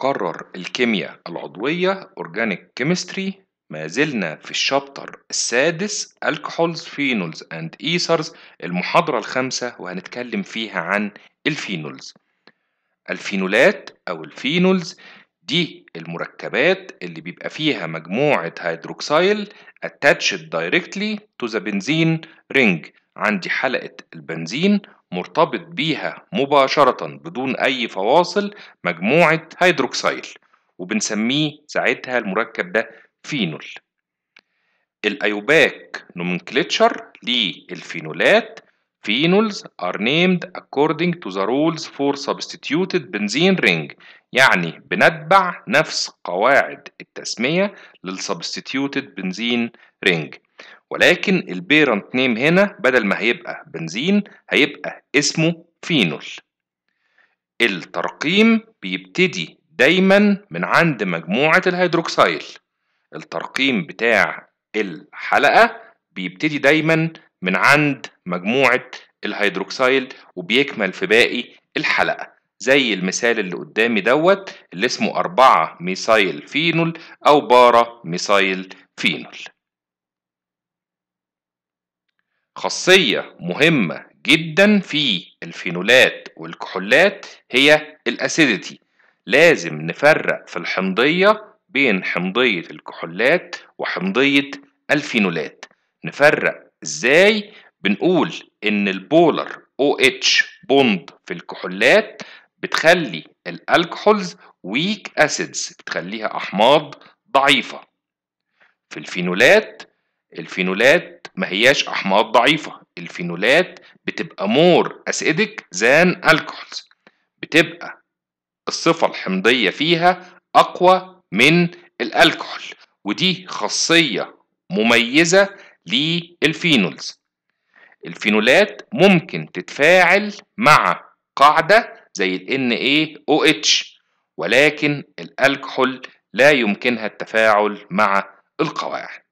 قرر الكيمياء العضوية Organic Chemistry ما زلنا في الشابتر السادس Alcohols, Phenols and Ethers المحاضرة الخامسة وهنتكلم فيها عن الفينولز الفينولات او الفينولز دي المركبات اللي بيبقى فيها مجموعة هيدروكسيل attached directly to the benzene ring عندي حلقة البنزين مرتبط بيها مباشرة بدون أي فواصل مجموعة هيدروكسيل وبنسميه ساعتها المركب ده فينول الأيوباك نومنكليتشر للفينولات فينولز are named according to the rules for substituted benzene ring يعني بنتبع نفس قواعد التسمية للsubstituted benzene ring ولكن البيرنت نيم هنا بدل ما هيبقى بنزين هيبقى اسمه فينول الترقيم بيبتدي دايما من عند مجموعة الهيدروكسيل الترقيم بتاع الحلقة بيبتدي دايما من عند مجموعة الهيدروكسيل وبيكمل في باقي الحلقة زي المثال اللي قدامي دوت اللي اسمه 4 ميثايل فينول أو بارا ميثايل فينول خاصية مهمة جدا في الفينولات والكحولات هي الاسيديتي لازم نفرق في الحمضية بين حمضية الكحولات وحمضية الفينولات نفرق ازاي بنقول ان البولر أو إتش بوند في الكحولات بتخلي الالكحولز ويك اسيدز بتخليها احماض ضعيفة في الفينولات الفينولات ما هياش احماض ضعيفه الفينولات بتبقى مور اسيدك زان الكحولز بتبقى الصفه الحمضيه فيها اقوى من الالكحول ودي خاصيه مميزه للفينولز الفينولات ممكن تتفاعل مع قاعده زي ال NaOH ولكن الالكحول لا يمكنها التفاعل مع القواعد